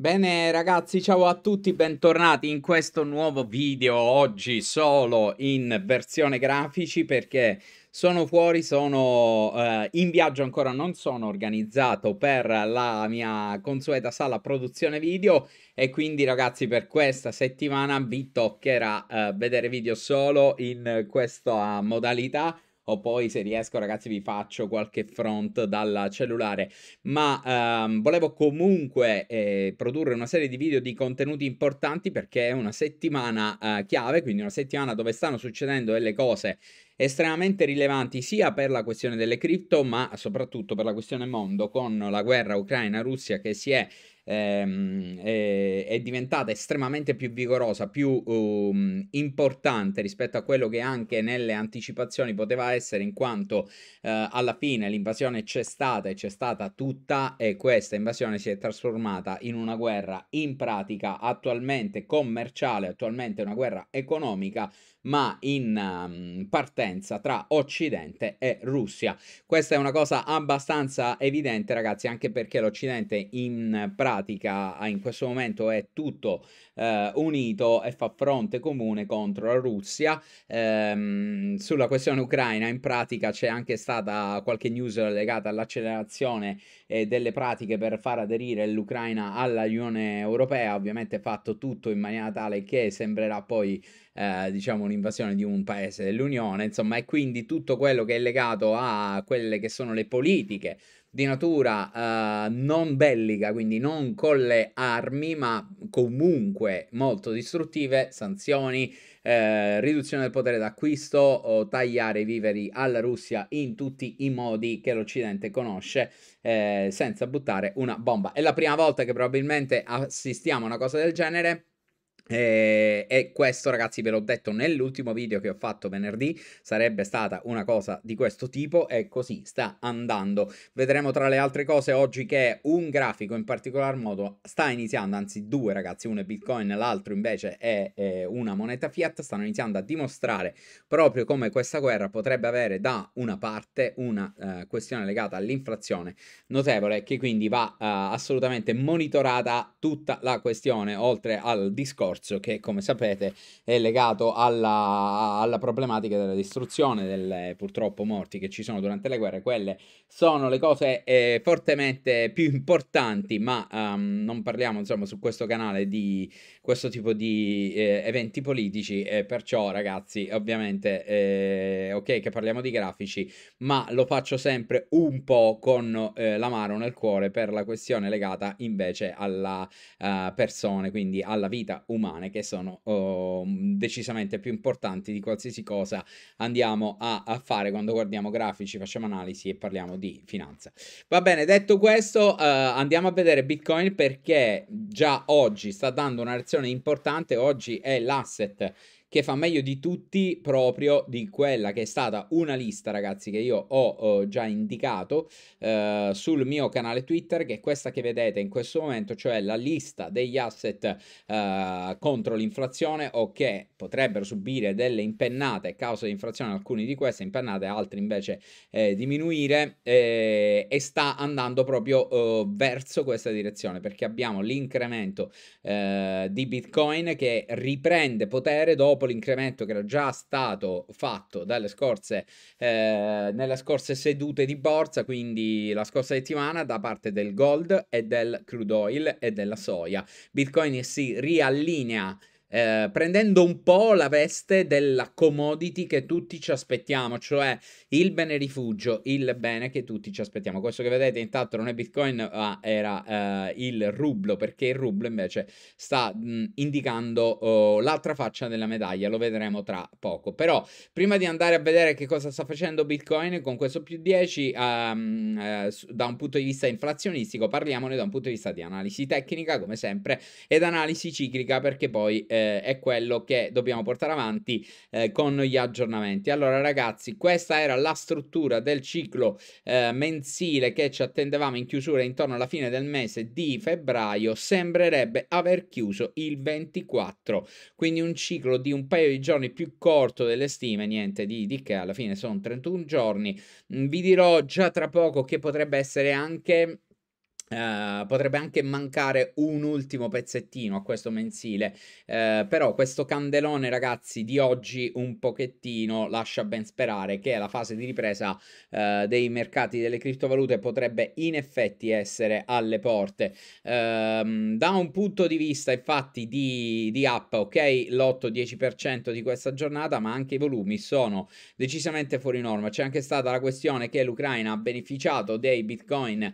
Bene ragazzi, ciao a tutti, bentornati in questo nuovo video, oggi solo in versione grafici perché sono fuori, sono uh, in viaggio ancora, non sono organizzato per la mia consueta sala produzione video e quindi ragazzi per questa settimana vi toccherà uh, vedere video solo in questa modalità o poi se riesco ragazzi vi faccio qualche front dal cellulare, ma ehm, volevo comunque eh, produrre una serie di video di contenuti importanti perché è una settimana eh, chiave, quindi una settimana dove stanno succedendo delle cose estremamente rilevanti sia per la questione delle cripto ma soprattutto per la questione mondo con la guerra Ucraina-Russia che si è ehm, eh, è, diventata estremamente più vigorosa, più um, importante rispetto a quello che anche nelle anticipazioni poteva essere, in quanto uh, alla fine l'invasione c'è stata e c'è stata tutta e questa invasione si è trasformata in una guerra in pratica attualmente commerciale, attualmente una guerra economica ma in um, partenza tra Occidente e Russia. Questa è una cosa abbastanza evidente, ragazzi, anche perché l'Occidente in pratica ah, in questo momento è tutto eh, unito e fa fronte comune contro la Russia. Ehm, sulla questione ucraina in pratica c'è anche stata qualche news legata all'accelerazione eh, delle pratiche per far aderire l'Ucraina all'Unione Europea, ovviamente fatto tutto in maniera tale che sembrerà poi eh, diciamo un'invasione di un paese dell'Unione, insomma, e quindi tutto quello che è legato a quelle che sono le politiche di natura uh, non bellica, quindi non con le armi, ma comunque molto distruttive, sanzioni, eh, riduzione del potere d'acquisto, tagliare i viveri alla Russia in tutti i modi che l'Occidente conosce eh, senza buttare una bomba. È la prima volta che probabilmente assistiamo a una cosa del genere eh, e questo ragazzi ve l'ho detto nell'ultimo video che ho fatto venerdì sarebbe stata una cosa di questo tipo e così sta andando vedremo tra le altre cose oggi che un grafico in particolar modo sta iniziando anzi due ragazzi uno è bitcoin l'altro invece è, è una moneta fiat stanno iniziando a dimostrare proprio come questa guerra potrebbe avere da una parte una uh, questione legata all'inflazione notevole che quindi va uh, assolutamente monitorata tutta la questione oltre al discorso terzo, che come sapete è legato alla, alla problematica della distruzione, delle purtroppo morti che ci sono durante le guerre. Quelle sono le cose eh, fortemente più importanti, ma um, non parliamo insomma su questo canale di questo tipo di eh, eventi politici e perciò ragazzi ovviamente eh, ok che parliamo di grafici, ma lo faccio sempre un po' con eh, la mano nel cuore per la questione legata invece alla uh, eh, persona, quindi alla vita umana umane che sono oh, decisamente più importanti di qualsiasi cosa andiamo a, a, fare quando guardiamo grafici, facciamo analisi e parliamo di finanza. Va bene, detto questo, eh, andiamo a vedere Bitcoin perché già oggi sta dando una lezione importante, oggi è l'asset che fa meglio di tutti proprio di quella che è stata una lista, ragazzi, che io ho eh, già indicato eh, sul mio canale Twitter, che è questa che vedete in questo momento, cioè la lista degli asset eh, contro l'inflazione o che potrebbero subire delle impennate a causa di inflazione, alcuni di queste impennate, altri invece eh, diminuire eh, e sta andando proprio eh, verso questa direzione perché abbiamo l'incremento di Bitcoin che riprende potere dopo dopo l'incremento che era già stato fatto dalle scorse, eh, nelle scorse sedute di borsa, quindi la scorsa settimana, da parte del gold e del crude oil e della soia. Bitcoin si riallinea eh, prendendo un po' la veste della commodity che tutti ci aspettiamo, cioè il bene rifugio, il bene che tutti ci aspettiamo. Questo che vedete intanto non è Bitcoin, ma era eh, il rublo, perché il rublo invece sta mh, indicando oh, l'altra faccia della medaglia, lo vedremo tra poco. Però prima di andare a vedere che cosa sta facendo Bitcoin con questo più 10 um, ehm, eh, da un punto di vista inflazionistico, parliamone da un punto di vista di analisi tecnica, come sempre, ed analisi ciclica, perché poi... Eh, eh, è quello che dobbiamo portare avanti eh, con gli aggiornamenti. Allora ragazzi, questa era la struttura del ciclo eh, mensile che ci attendevamo in chiusura intorno alla fine del mese di febbraio, sembrerebbe aver chiuso il 24, quindi un ciclo di un paio di giorni più corto delle stime, niente di, di che, alla fine sono 31 giorni. Mm, vi dirò già tra poco che potrebbe essere anche Ehm, potrebbe anche mancare un ultimo pezzettino a questo mensile, uh, però questo candelone ragazzi di oggi un pochettino lascia ben sperare che la fase di ripresa uh, dei mercati delle criptovalute potrebbe in effetti essere alle porte. da un punto di vista infatti di, di app, ok, l'8-10% di questa giornata, ma anche i volumi sono decisamente fuori norma. C'è anche stata la questione che l'Ucraina ha beneficiato dei bitcoin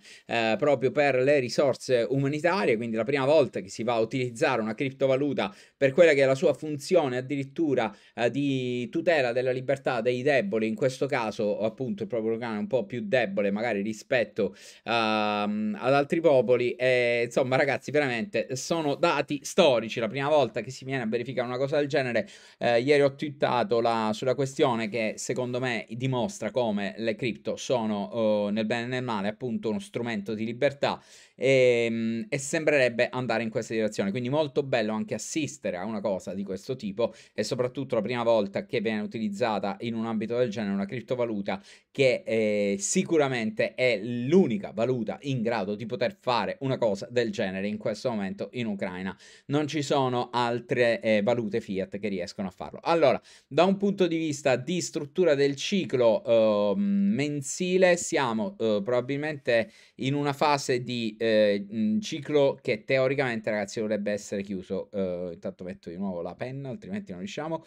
proprio per per le risorse umanitarie, quindi la prima volta che si va a utilizzare una criptovaluta per quella che è la sua funzione addirittura eh, di tutela della libertà dei deboli, in questo caso appunto il proprio cane è un po' più debole magari rispetto ehm, ad altri popoli e insomma ragazzi veramente sono dati storici, la prima volta che si viene a verificare una cosa del genere, eh, ieri ho twittato la, sulla questione che secondo me dimostra come le cripto sono eh, nel bene e nel male appunto uno strumento di libertà e, ehm, e, sembrerebbe andare in questa direzione. Quindi molto bello anche assistere a una cosa di questo tipo e soprattutto la prima volta che viene utilizzata in un ambito del genere una criptovaluta che eh, sicuramente è l'unica valuta in grado di poter fare una cosa del genere in questo momento in Ucraina. Non ci sono altre eh, valute fiat che riescono a farlo. Allora, da un punto di vista di struttura del ciclo eh, mensile, siamo eh, probabilmente in una fase di eh, ciclo che teoricamente, ragazzi, dovrebbe essere chiuso. Eh, intanto metto di nuovo la penna, altrimenti non riusciamo.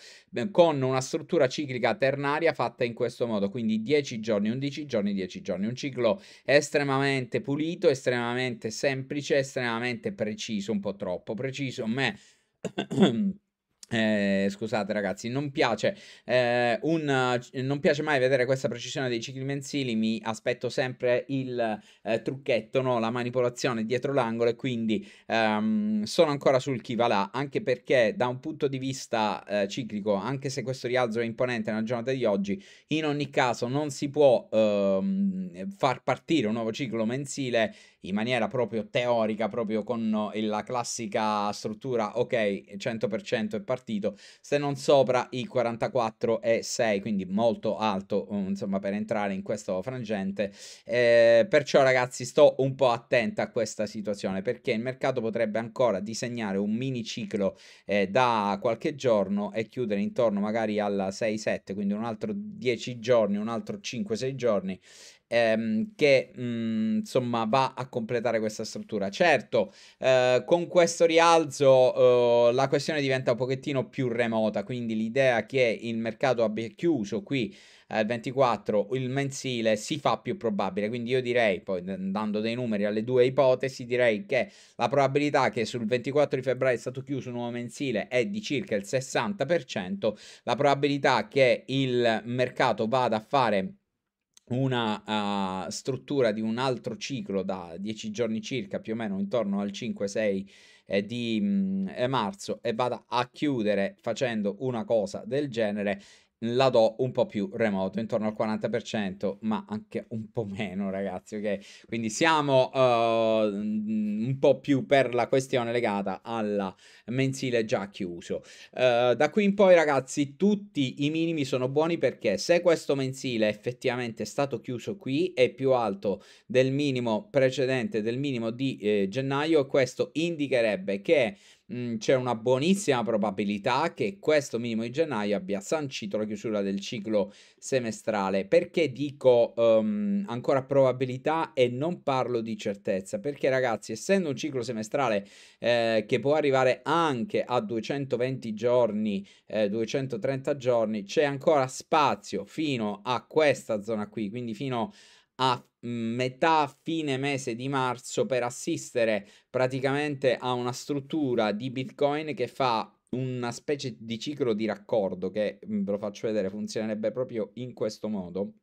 Con una struttura ciclica ternaria fatta in questo modo, quindi 10 giorni, 11 giorni, 10 giorni. Un ciclo estremamente pulito, estremamente semplice, estremamente preciso, un po' troppo preciso. A eh, scusate ragazzi, non piace, eh, un, eh, non piace mai vedere questa precisione dei cicli mensili, mi aspetto sempre il eh, trucchetto, no? la manipolazione dietro l'angolo e quindi ehm, sono ancora sul chi va là, anche perché da un punto di vista eh, ciclico, anche se questo rialzo è imponente nella giornata di oggi, in ogni caso non si può ehm, far partire un nuovo ciclo mensile in maniera proprio teorica, proprio con la classica struttura, ok, 100% è partito, se non sopra i 44,6, quindi molto alto, mm, insomma, per entrare in questo frangente. Eh, perciò ragazzi sto un po' attenta a questa situazione perché il mercato potrebbe ancora disegnare un mini ciclo eh, da qualche giorno e chiudere intorno magari al 6-7, quindi un altro 10 giorni, un altro 5-6 giorni ehm, che mh, mm, insomma va a completare questa struttura. Certo, eh, con questo rialzo eh, la questione diventa un pochettino più remota, quindi l'idea che il mercato abbia chiuso qui eh, il 24 il mensile si fa più probabile, quindi io direi, poi dando dei numeri alle due ipotesi, direi che la probabilità che sul 24 di febbraio è stato chiuso un nuovo mensile è di circa il 60%, la probabilità che il mercato vada a fare una uh, struttura di un altro ciclo da 10 giorni circa, più o meno intorno al 5-6 eh, di mh, mm, eh, marzo e vada a chiudere facendo una cosa del genere la do un po' più remoto, intorno al 40%, ma anche un po' meno, ragazzi, ok? Quindi siamo uh, un po' più per la questione legata alla mensile già chiuso. Uh, da qui in poi, ragazzi, tutti i minimi sono buoni perché se questo mensile effettivamente è stato chiuso qui è più alto del minimo precedente, del minimo di eh, gennaio, questo indicherebbe che Mhmm, c'è una buonissima probabilità che questo minimo di gennaio abbia sancito la chiusura del ciclo semestrale. Perché dico um, ancora probabilità e non parlo di certezza? Perché ragazzi, essendo un ciclo semestrale eh, che può arrivare anche a 220 giorni, eh, 230 giorni, c'è ancora spazio fino a questa zona qui, quindi fino a a mhmm, metà fine mese di marzo per assistere praticamente a una struttura di Bitcoin che fa una specie di ciclo di raccordo che mhmm, ve lo faccio vedere funzionerebbe proprio in questo modo.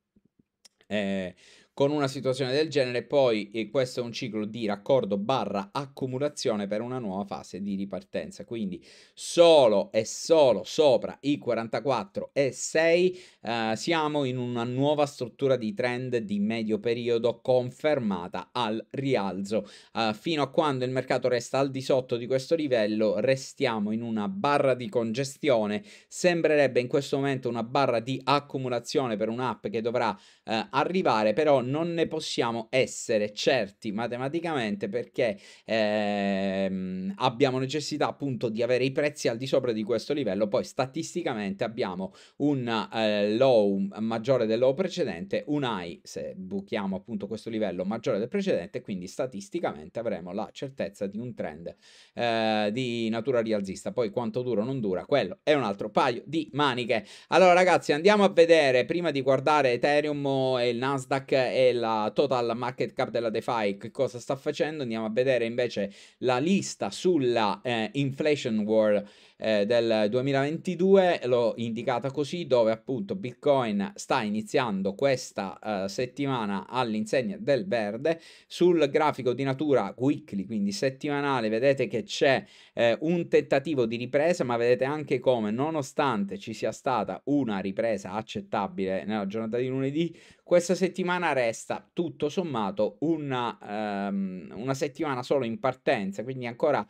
Eh, con una situazione del genere, poi e questo è un ciclo di raccordo barra accumulazione per una nuova fase di ripartenza. Quindi solo e solo sopra i 44 e 6 eh, siamo in una nuova struttura di trend di medio periodo confermata al rialzo. Eh, fino a quando il mercato resta al di sotto di questo livello, restiamo in una barra di congestione. Sembrerebbe in questo momento una barra di accumulazione per un'app che dovrà eh, arrivare, però non ne possiamo essere certi matematicamente perché ehm, abbiamo necessità appunto di avere i prezzi al di sopra di questo livello, poi statisticamente abbiamo un eh, low maggiore del low precedente, un high se buchiamo appunto questo livello maggiore del precedente, quindi statisticamente avremo la certezza di un trend eh, di natura rialzista, poi quanto dura o non dura, quello è un altro paio di maniche. Allora ragazzi andiamo a vedere prima di guardare Ethereum e il Nasdaq è la total market cap della DeFi, che cosa sta facendo? Andiamo a vedere invece la lista sulla eh, inflation war eh, del 2022, l'ho indicata così, dove appunto Bitcoin sta iniziando questa eh, settimana all'insegna del verde. Sul grafico di natura weekly, quindi settimanale, vedete che c'è eh, un tentativo di ripresa, ma vedete anche come nonostante ci sia stata una ripresa accettabile nella giornata di lunedì, questa settimana resta tutto sommato una, um, una settimana solo in partenza, quindi ancora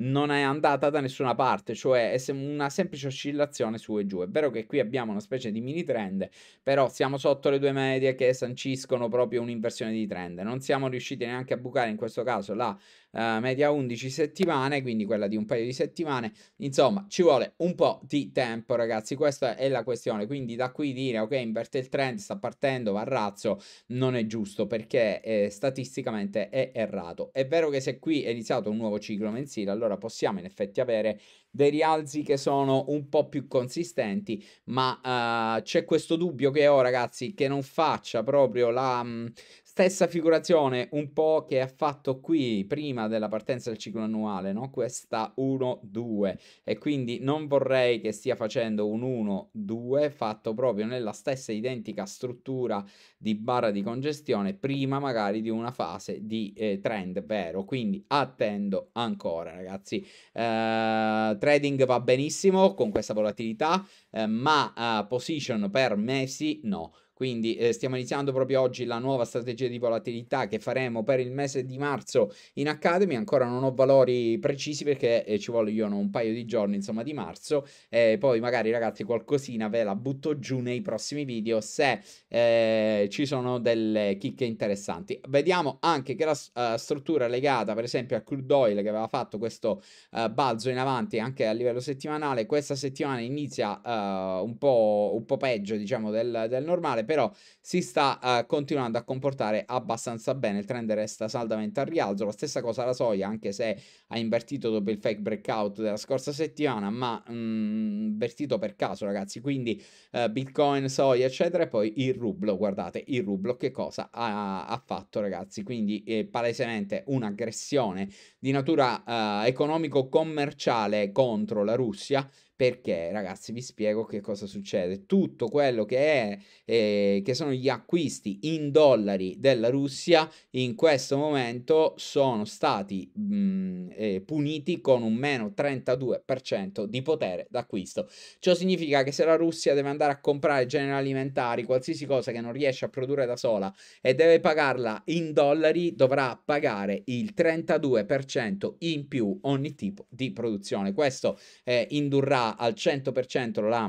non è andata da nessuna parte, cioè è una semplice oscillazione su e giù. È vero che qui abbiamo una specie di mini trend, però siamo sotto le due medie che sanciscono proprio un'inversione di trend. Non siamo riusciti neanche a bucare in questo caso la uh, media 11 settimane, quindi quella di un paio di settimane. Insomma, ci vuole un po' di tempo, ragazzi. Questa è la questione. Quindi da qui dire ok, inverte il trend, sta partendo, va a razzo, non è giusto perché eh, statisticamente è errato. È vero che se qui è iniziato un nuovo ciclo mensile, allora allora possiamo in effetti avere dei rialzi che sono un po' più consistenti, ma uh, c'è questo dubbio che ho ragazzi che non faccia proprio la, mm, stessa figurazione un po' che ha fatto qui prima della partenza del ciclo annuale, no? Questa 1-2 e quindi non vorrei che stia facendo un 1-2 fatto proprio nella stessa identica struttura di barra di congestione prima magari di una fase di eh, trend vero, quindi attendo ancora ragazzi. Eh, trading va benissimo con questa volatilità, eh, ma eh, position per mesi no. Quindi eh, stiamo iniziando proprio oggi la nuova strategia di volatilità che faremo per il mese di marzo in Academy. Ancora non ho valori precisi perché eh, ci vogliono un paio di giorni, insomma, di marzo. Eh, poi magari, ragazzi, qualcosina ve la butto giù nei prossimi video se eh, ci sono delle chicche interessanti. Vediamo anche che la uh, struttura legata, per esempio, a crude oil che aveva fatto questo uh, balzo in avanti anche a livello settimanale, questa settimana inizia uh, un, po', un po' peggio, diciamo, del, del normale però si sta uh, continuando a comportare abbastanza bene, il trend resta saldamente al rialzo, la stessa cosa la soia, anche se ha invertito dopo il fake breakout della scorsa settimana, ma mh, mm, invertito per caso ragazzi, quindi uh, Bitcoin, soia eccetera, e poi il rublo, guardate, il rublo che cosa ha, ha fatto ragazzi, quindi eh, palesemente un'aggressione di natura uh, economico-commerciale contro la Russia, perché, ragazzi, vi spiego che cosa succede. Tutto quello che, è, eh, che sono gli acquisti in dollari della Russia in questo momento sono stati mh, mm, eh, puniti con un meno 32% di potere d'acquisto. Ciò significa che se la Russia deve andare a comprare generi alimentari, qualsiasi cosa che non riesce a produrre da sola e deve pagarla in dollari, dovrà pagare il 32% in più ogni tipo di produzione. Questo eh, indurrà al 100% la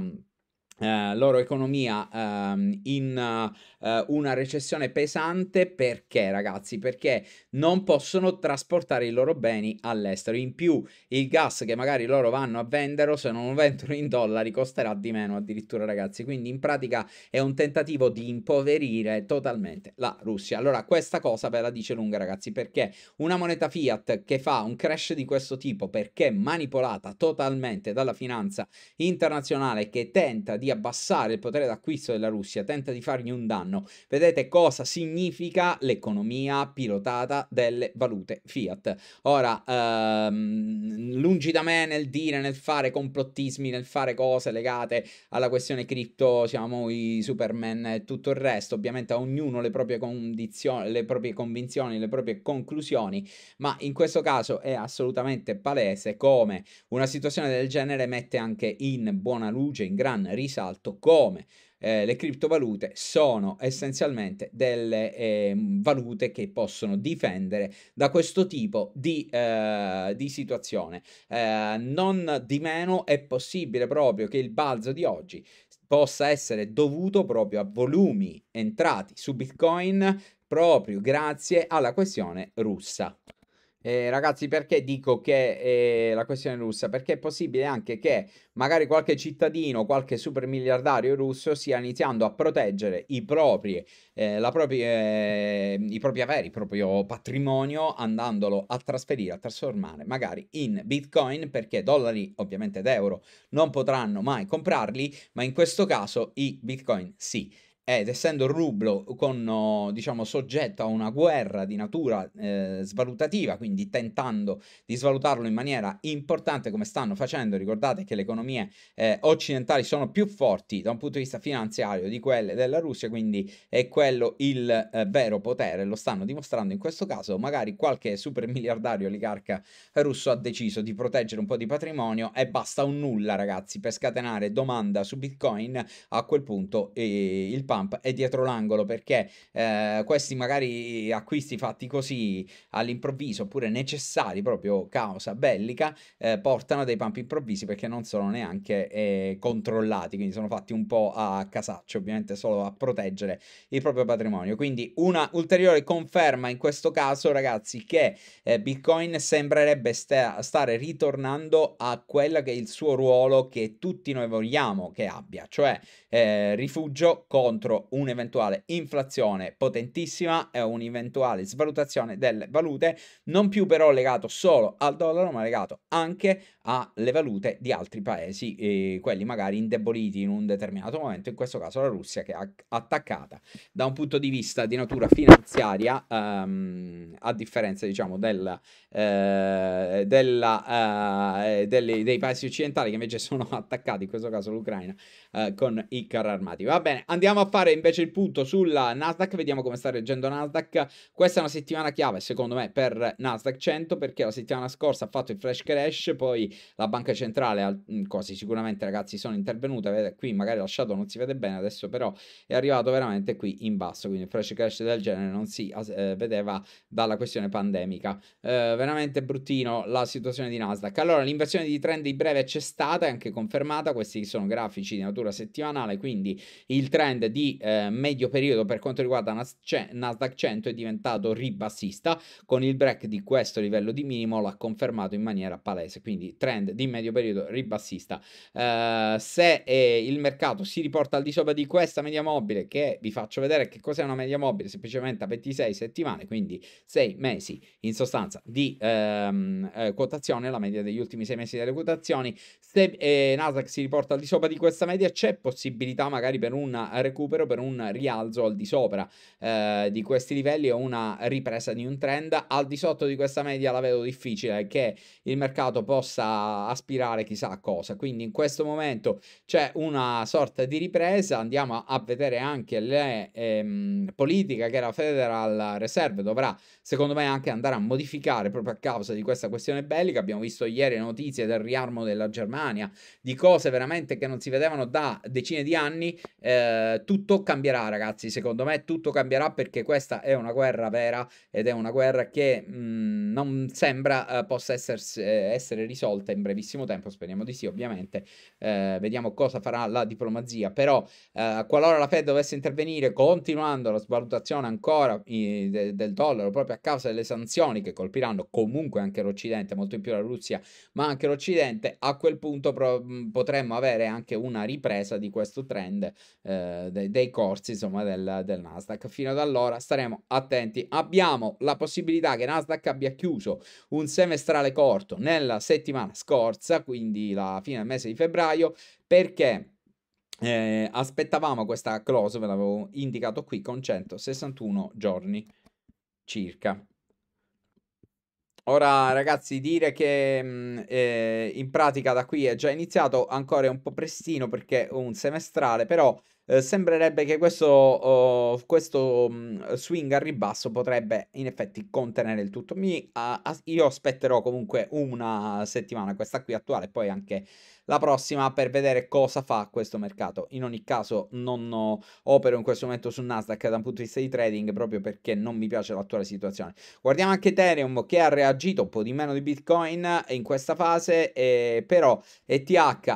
eh, loro economia ehm, in eh, una recessione pesante perché ragazzi perché non possono trasportare i loro beni all'estero in più il gas che magari loro vanno a vendere se non lo vendono in dollari costerà di meno addirittura ragazzi quindi in pratica è un tentativo di impoverire totalmente la Russia allora questa cosa ve la dice lunga ragazzi perché una moneta fiat che fa un crash di questo tipo perché manipolata totalmente dalla finanza internazionale che tenta di abbassare il potere d'acquisto della Russia, tenta di fargli un danno. Vedete cosa significa l'economia pilotata delle valute fiat. Ora, ehm, lungi da me nel dire, nel fare complottismi, nel fare cose legate alla questione cripto, siamo i Superman e tutto il resto, ovviamente a ognuno le proprie condizioni, le proprie convinzioni, le proprie conclusioni, ma in questo caso è assolutamente palese come una situazione del genere mette anche in buona luce, in gran risalto, risalto come eh, le criptovalute sono essenzialmente delle eh, valute che possono difendere da questo tipo di, eh, di situazione. Eh, non di meno è possibile proprio che il balzo di oggi possa essere dovuto proprio a volumi entrati su Bitcoin proprio grazie alla questione russa. Eh, ragazzi, perché dico che eh, la questione russa? Perché è possibile anche che magari qualche cittadino, qualche super miliardario russo stia iniziando a proteggere i eh, propri, eh, propria, i propri averi, il proprio patrimonio, andandolo a trasferire, a trasformare magari in bitcoin, perché dollari ovviamente ed euro non potranno mai comprarli, ma in questo caso i bitcoin sì ed essendo il rublo con, diciamo, soggetto a una guerra di natura eh, svalutativa, quindi tentando di svalutarlo in maniera importante come stanno facendo, ricordate che le economie eh, occidentali sono più forti da un punto di vista finanziario di quelle della Russia, quindi è quello il eh, vero potere, lo stanno dimostrando in questo caso, magari qualche super miliardario oligarca russo ha deciso di proteggere un po' di patrimonio e basta un nulla ragazzi per scatenare domanda su Bitcoin, a quel punto eh, il pan Trump è dietro l'angolo perché eh, questi magari acquisti fatti così all'improvviso oppure necessari proprio causa bellica eh, portano dei pump improvvisi perché non sono neanche eh, controllati, quindi sono fatti un po' a casaccio, ovviamente solo a proteggere il proprio patrimonio. Quindi una ulteriore conferma in questo caso, ragazzi, che eh, Bitcoin sembrerebbe sta- stare ritornando a quello che è il suo ruolo che tutti noi vogliamo che abbia, cioè eh, rifugio contro contro un'eventuale inflazione potentissima e un'eventuale svalutazione delle valute, non più però legato solo al dollaro, ma legato anche alle valute di altri paesi, eh, quelli magari indeboliti in un determinato momento, in questo caso la Russia che è attaccata da un punto di vista di natura finanziaria, ehm, a differenza diciamo del, eh, della, eh, delle, dei paesi occidentali che invece sono attaccati, in questo caso l'Ucraina, eh, con i carri armati. Va bene, andiamo a fare invece il punto sulla Nasdaq, vediamo come sta reggendo Nasdaq. Questa è una settimana chiave secondo me per Nasdaq 100 perché la settimana scorsa ha fatto il flash crash, poi la banca centrale mm, quasi sicuramente ragazzi sono intervenute, qui magari lasciato non si vede bene adesso però è arrivato veramente qui in basso, quindi il flash crash del genere non si eh, vedeva dalla questione pandemica. Eh, veramente bruttino la situazione di Nasdaq. Allora l'inversione di trend di breve c'è stata, e anche confermata, questi sono grafici di natura settimanale, quindi il trend di di eh, medio periodo per quanto riguarda cioè, Nasdaq 100 è diventato ribassista, con il break di questo livello di minimo l'ha confermato in maniera palese, quindi trend di medio periodo ribassista. Eh, se eh, il mercato si riporta al di sopra di questa media mobile, che vi faccio vedere che cos'è una media mobile, semplicemente a 26 settimane, quindi 6 mesi in sostanza di ehm, eh, quotazione, la media degli ultimi 6 mesi delle quotazioni, se eh, Nasdaq si riporta al di sopra di questa media c'è possibilità magari per un recupero recupero per un rialzo al di sopra eh, di questi livelli o una ripresa di un trend. Al di sotto di questa media la vedo difficile che il mercato possa aspirare chissà a cosa. Quindi in questo momento c'è una sorta di ripresa. Andiamo a vedere anche le ehm, politiche che la Federal Reserve dovrà, secondo me, anche andare a modificare proprio a causa di questa questione bellica. Abbiamo visto ieri notizie del riarmo della Germania, di cose veramente che non si vedevano da decine di anni. Eh, tutto tutto cambierà, ragazzi. Secondo me tutto cambierà perché questa è una guerra vera ed è una guerra che mh, mm, non sembra uh, possa essersi, eh, essere risolta in brevissimo tempo. Speriamo di sì, ovviamente. Eh, vediamo cosa farà la diplomazia. Però, eh, qualora la Fed dovesse intervenire continuando la svalutazione ancora de del dollaro proprio a causa delle sanzioni che colpiranno comunque anche l'Occidente, molto in più la Russia, ma anche l'Occidente, a quel punto mm, potremmo avere anche una ripresa di questo trend eh, dei corsi insomma, del, del, Nasdaq. Fino ad allora staremo attenti. Abbiamo la possibilità che Nasdaq abbia chiuso un semestrale corto nella settimana scorsa, quindi la fine del mese di febbraio, perché eh, aspettavamo questa close, ve l'avevo indicato qui, con 161 giorni circa. Ora ragazzi dire che eh, in pratica da qui è già iniziato ancora è un po' prestino perché è un semestrale però Ehm, sembrerebbe che questo, oh, questo mm, swing al ribasso potrebbe in effetti contenere il tutto. Mi, a, io aspetterò comunque una settimana, questa qui attuale, e poi anche la prossima per vedere cosa fa questo mercato. In ogni caso non opero in questo momento su Nasdaq da un punto di vista di trading proprio perché non mi piace l'attuale situazione. Guardiamo anche Ethereum che ha reagito un po' di meno di Bitcoin eh, in questa fase, eh, però ETH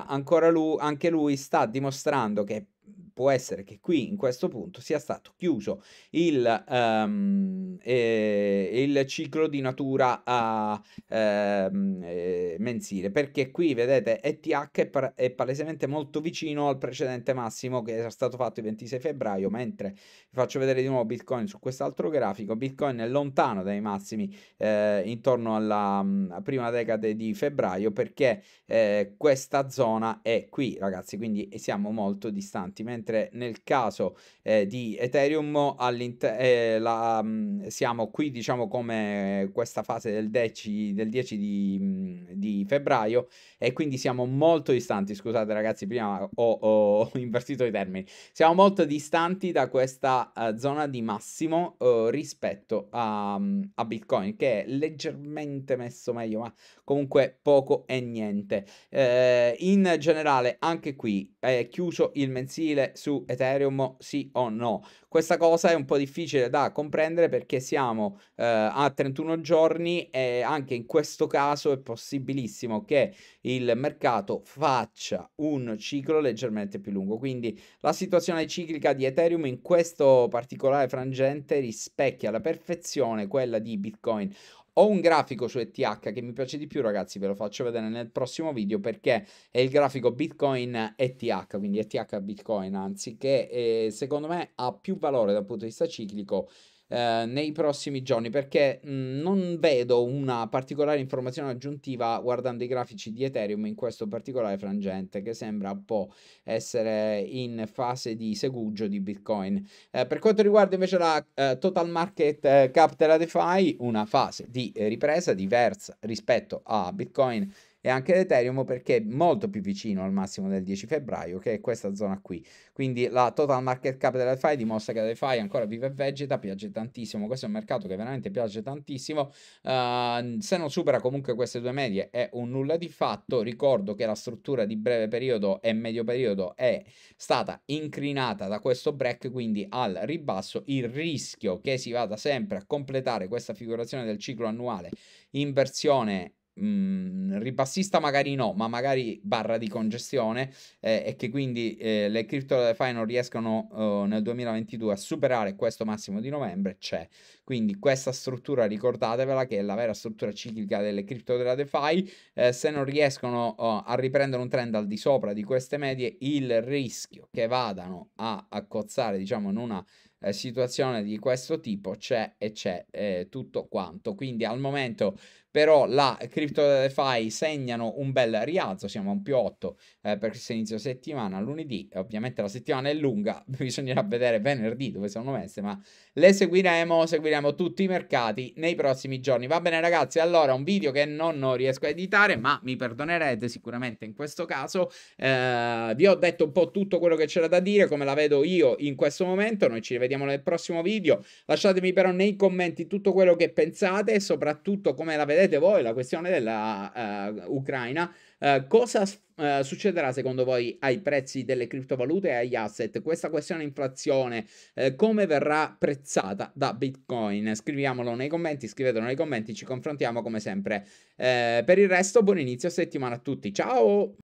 ancora lui, anche lui sta dimostrando che può essere che qui in questo punto sia stato chiuso il, um, eh, il ciclo di natura a, ehm, eh, mensile perché qui vedete ETH è, par- è, palesemente molto vicino al precedente massimo che era stato fatto il 26 febbraio mentre vi faccio vedere di nuovo Bitcoin su quest'altro grafico Bitcoin è lontano dai massimi eh, intorno alla mh, mm, prima decade di febbraio perché eh, questa zona è qui ragazzi quindi eh, siamo molto distanti mentre mentre nel caso eh, di Ethereum eh, la, mh, mm, siamo qui diciamo come questa fase del, deci, del 10 di, mh, mm, di, febbraio e quindi siamo molto distanti, scusate ragazzi prima ho, ho, ho invertito i termini, siamo molto distanti da questa uh, zona di massimo uh, rispetto a, um, a Bitcoin che è leggermente messo meglio ma comunque poco e niente. Eh, in generale anche qui è chiuso il mensile su Ethereum sì o no. Questa cosa è un po' difficile da comprendere perché siamo eh, a 31 giorni e anche in questo caso è possibilissimo che il mercato faccia un ciclo leggermente più lungo. Quindi la situazione ciclica di Ethereum in questo particolare frangente rispecchia alla perfezione quella di Bitcoin. Ho un grafico su ETH che mi piace di più, ragazzi, ve lo faccio vedere nel prossimo video perché è il grafico Bitcoin ETH, quindi ETH Bitcoin, anzi, che eh, secondo me ha più valore dal punto di vista ciclico eh, nei prossimi giorni perché mh, mm, non vedo una particolare informazione aggiuntiva guardando i grafici di Ethereum in questo particolare frangente che sembra un po' essere in fase di segugio di Bitcoin. Eh, per quanto riguarda invece la eh, total market eh, cap della DeFi, una fase di eh, ripresa diversa rispetto a Bitcoin e anche l'Ethereum perché è molto più vicino al massimo del 10 febbraio, che è questa zona qui. Quindi la total market cap della DeFi dimostra che la DeFi ancora vive e vegeta, piace tantissimo. Questo è un mercato che veramente piace tantissimo. Uh, se non supera comunque queste due medie è un nulla di fatto. Ricordo che la struttura di breve periodo e medio periodo è stata incrinata da questo break, quindi al ribasso il rischio che si vada sempre a completare questa figurazione del ciclo annuale in versione mh, mm, ribassista magari no, ma magari barra di congestione eh, e che quindi eh, le crypto DeFi non riescono eh, nel 2022 a superare questo massimo di novembre c'è. Quindi questa struttura ricordatevela che è la vera struttura ciclica delle cripto della DeFi, eh, se non riescono eh, a riprendere un trend al di sopra di queste medie, il rischio che vadano a cozzare, diciamo, in una eh, situazione di questo tipo c'è e c'è tutto quanto. Quindi al momento però la CryptoFi segnano un bel rialzo, siamo a un più 8 eh, per questo inizio settimana, lunedì, ovviamente la settimana è lunga, bisognerà vedere venerdì dove sono messe, ma le seguiremo, seguiremo tutti i mercati nei prossimi giorni. Va bene ragazzi, allora un video che non, riesco a editare, ma mi perdonerete sicuramente in questo caso, eh, vi ho detto un po' tutto quello che c'era da dire, come la vedo io in questo momento, noi ci rivediamo nel prossimo video, lasciatemi però nei commenti tutto quello che pensate, e soprattutto come la vedete vedete voi la questione dell'Ucraina, eh, uh, eh, uh, cosa uh, succederà secondo voi ai prezzi delle criptovalute e agli asset? Questa questione inflazione, come verrà prezzata da Bitcoin? Scriviamolo nei commenti, scrivetelo nei commenti, ci confrontiamo come sempre. per il resto, buon inizio settimana a tutti, ciao!